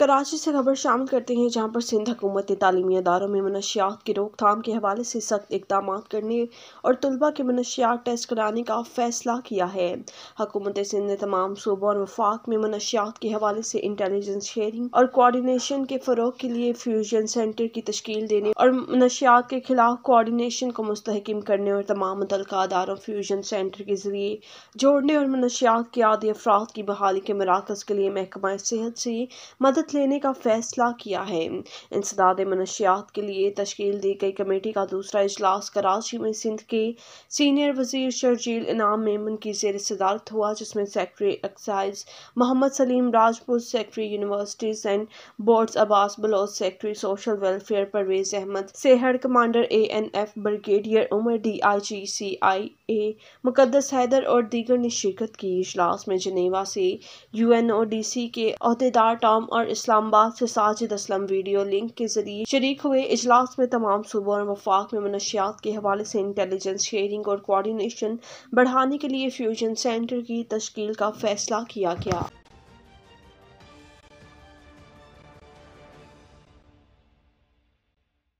کراچی سے خبر شامل کرتے ہیں جہاں پر سندھ حکومت نے تعلیمی اداروں میں منشیات کی روک تھام کے حوالے سے سخت اقدامات کرنے اور طلبہ کے منشیات ٹیسٹ کرانے کا فیصلہ کیا ہے حکومت سندھ نے تمام صوبوں اور وفاق میں منشیات کے حوالے سے انٹیلیجنس شیئرنگ اور کوارڈینیشن کے فروغ کے لیے فیوژن سینٹر کی تشکیل دینے اور منشیات کے خلاف کوارڈینیشن کو مستحکم کرنے اور تمام متعلقہ اداروں فیوژن سینٹر کے ذریعے جوڑنے اور منشیات کے عادی افراد کی بحالی کے مراکز کے لیے محکمہ صحت سے مدد ساتھ لینے کا فیصلہ کیا ہے انسداد منشیات کے لیے تشکیل دی گئی کمیٹی کا دوسرا اجلاس کراچی میں سندھ کے سینئر وزیر شرجیل انعام میمن کی زیر صدارت ہوا جس میں secretary excise Muhammad Saleem Rajpur secretary universities and boards Abbas Baloch secretary social welfare Pervez Ahmed Sehar commander A N F brigadier Umar D I G C I A Muqaddas Haider اور دیگر نے شرکت کی اجلاس میں جنیوا سے U N O D C کے عہدیدار ٹام اور اسلام آباد سے ساجد اسلم ویڈیو لنک کے ذریعے شریک ہوئے اجلاس میں تمام صوبوں اور وفاق میں منشیات کے حوالے سے انٹیلیجنس شیئرنگ اور کوارڈینیشن بڑھانے کے لیے فیوژن سینٹر کی تشکیل کا فیصلہ کیا گیا